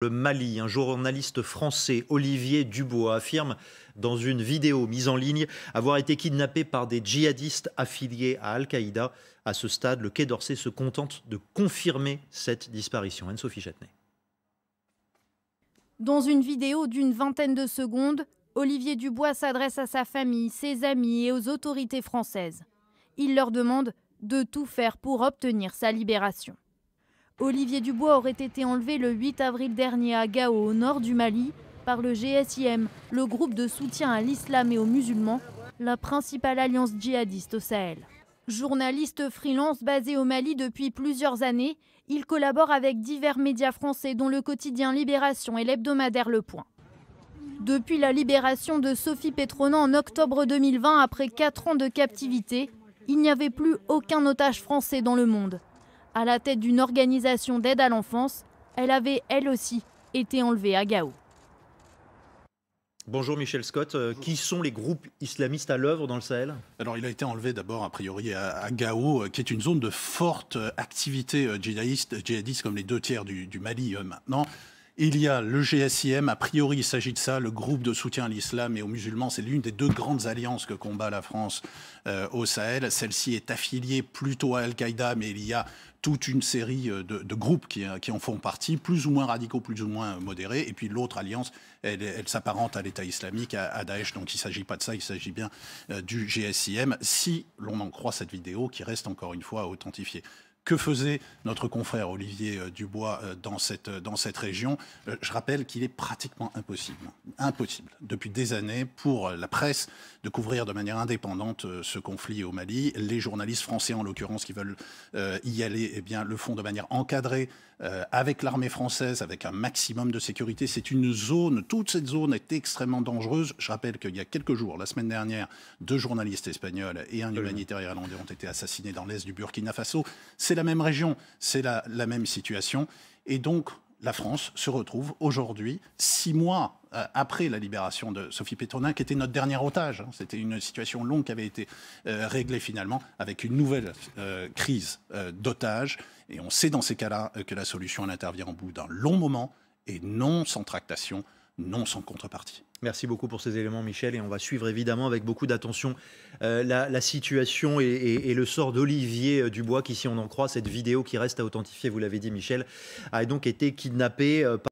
le Mali. Un journaliste français, Olivier Dubois, affirme dans une vidéo mise en ligne avoir été kidnappé par des djihadistes affiliés à Al-Qaïda. À ce stade, le Quai d'Orsay se contente de confirmer cette disparition. Anne-Sophie Châtenay. Dans une vidéo d'une vingtaine de secondes, Olivier Dubois s'adresse à sa famille, ses amis et aux autorités françaises. Il leur demande de tout faire pour obtenir sa libération. Olivier Dubois aurait été enlevé le 8 avril dernier à Gao, au nord du Mali, par le GSIM, le groupe de soutien à l'islam et aux musulmans, la principale alliance djihadiste au Sahel. Journaliste freelance basé au Mali depuis plusieurs années, il collabore avec divers médias français dont le quotidien Libération et l'hebdomadaire Le Point. Depuis la libération de Sophie Petronin en octobre 2020 après 4 ans de captivité, il n'y avait plus aucun otage français dans le monde. À la tête d'une organisation d'aide à l'enfance, elle avait elle aussi été enlevée à Gao. Bonjour Michel Scott. Euh, qui sont les groupes islamistes à l'œuvre dans le Sahel Alors il a été enlevé d'abord a priori à, Gao, euh, qui est une zone de forte euh, activité djihadiste, djihadiste comme les deux tiers du Mali maintenant. Il y a le GSIM, a priori il s'agit de ça, le groupe de soutien à l'islam et aux musulmans, c'est l'une des deux grandes alliances que combat la France euh, au Sahel. Celle-ci est affiliée plutôt à Al-Qaïda, mais il y a toute une série euh, de, groupes euh, qui, en font partie, plus ou moins radicaux, plus ou moins modérés. Et puis l'autre alliance, elle, s'apparente à l'État islamique, à, Daesh. Donc il ne s'agit pas de ça, il s'agit bien du GSIM, si l'on en croit cette vidéo qui reste encore une fois à que faisait notre confrère Olivier euh, Dubois euh, dans cette, euh, dans cette région Je rappelle qu'il est pratiquement impossible, impossible, depuis des années, pour la presse de couvrir de manière indépendante ce conflit au Mali. Les journalistes français, en l'occurrence, qui veulent y aller, eh bien, le font de manière encadrée, avec l'armée française, avec un maximum de sécurité. C'est une zone, toute cette zone est extrêmement dangereuse. Je rappelle qu'il y a quelques jours, la semaine dernière, deux journalistes espagnols et un humanitaire irlandais ont été assassinés dans l'est du Burkina Faso la même région, c'est la, même situation. Et donc, la France se retrouve aujourd'hui, six mois euh, après la libération de Sophie Pétronin qui était notre dernier otage. Hein. C'était une situation longue qui avait été euh, réglée finalement avec une nouvelle euh, crise d'otages. Et on sait dans ces cas-là que la solution elle intervient au bout d'un long moment et non sans tractation non sans contrepartie. Merci beaucoup pour ces éléments, Michel, et on va suivre évidemment avec beaucoup d'attention euh, la, situation et, et le sort d'Olivier euh, Dubois, qui, si on en croit cette vidéo qui reste à authentifier, vous l'avez dit, Michel, a donc été kidnappé par euh,